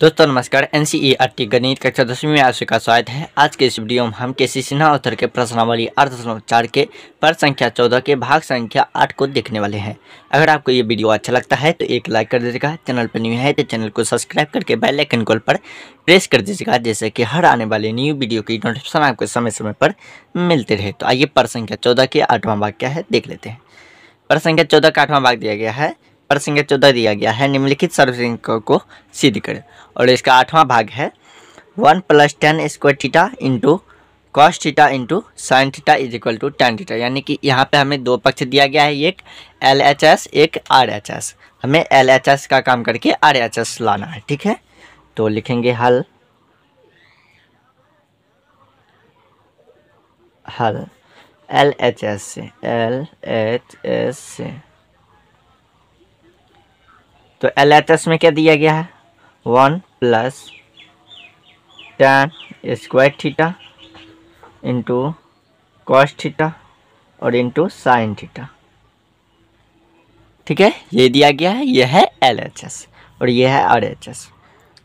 दोस्तों नमस्कार N C E R T गणित कक्षा दसवीं में आज का स्वागत है आज के इस वीडियो में हम किसी सिन्हा उत्तर के प्रश्नावली आठ दशमलव चार के पर संख्या चौदह के भाग संख्या आठ को देखने वाले हैं अगर आपको ये वीडियो अच्छा लगता है तो एक लाइक कर दीजिएगा चैनल पर न्यू है तो चैनल को सब्सक्राइब करके बेल आइकन कॉल पर प्रेस कर दीजिएगा जैसे कि हर आने वाले न्यू वीडियो की नोटिफिकेशन आपको समय समय पर मिलते रहे तो आइए पर संख्या चौदह के आठवां भाग क्या है देख लेते हैं पर संख्या चौदह का आठवां भाग दिया गया है पर संख्या चौदह दिया गया है निम्नलिखित सर्वसंख्यकों को सिद्ध करें और इसका आठवां भाग है one plus tan square theta into cos theta into sine theta is equal to tan theta यानी कि यहाँ पे हमें दो पक्ष दिया गया है एक एल एच एस एक आर एच एस हमें एल एच एस का काम करके आर एच एस लाना है ठीक है तो लिखेंगे हल हल एल एच एस से एल एच एस से तो एल में क्या दिया गया है one plus tan square theta into cos theta और इंटू साइन थीटा ठीक है ये दिया गया है ये है एल एच एस और ये है आर एच एस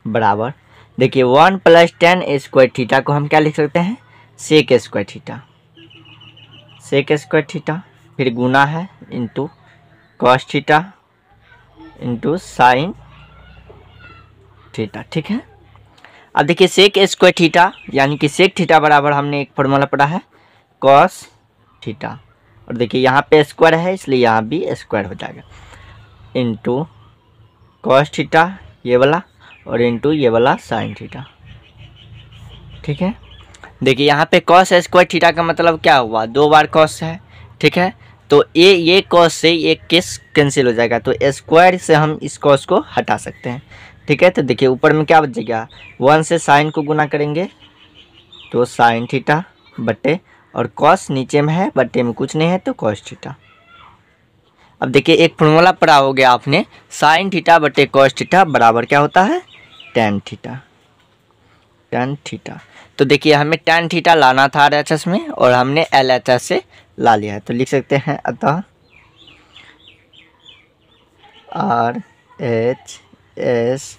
बराबर देखिए one plus tan square theta को हम क्या लिख सकते हैं sec square theta sec square theta फिर गुना है into cos theta into sine theta ठीक है अब देखिए सेक स्क्वायर थीटा यानी कि सेक थीटा बराबर हमने एक फॉर्मूला पढ़ा है कॉस थीटा और देखिए यहाँ पे स्क्वायर है इसलिए यहाँ भी स्क्वायर हो जाएगा इंटू कॉस थीटा ये वाला और इंटू ये वाला साइन थीटा ठीक है देखिए यहाँ पे कॉस स्क्वायर थीटा का मतलब क्या हुआ दो बार कॉस है ठीक है तो ए ये कॉस से ये केस कैंसिल हो जाएगा तो स्क्वायर से हम इस कॉस को हटा सकते हैं ठीक है तो देखिए ऊपर में क्या बच जाएगा वन से साइन को गुना करेंगे तो साइन थीटा बटे और कॉस नीचे में है बटे में कुछ नहीं है तो कॉस थीटा अब देखिए एक फॉर्मूला पढ़ा हो गया आपने साइन थीटा बटे कॉस थीटा बराबर क्या होता है टेन थीटा टेन थीटा तो देखिए हमें टेन थीटा लाना था आर एच एस में और हमने एल एच एस से ला लिया है तो लिख सकते हैं अतः आर एच एस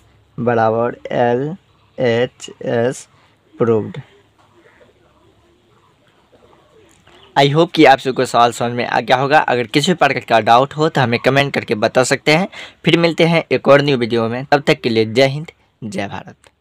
बराबर L H S proved I hope कि आप सबको सवाल समझ में आ गया होगा अगर किसी भी प्रकार का डाउट हो तो हमें कमेंट करके बता सकते हैं फिर मिलते हैं एक और न्यू वीडियो में तब तक के लिए जय हिंद जय भारत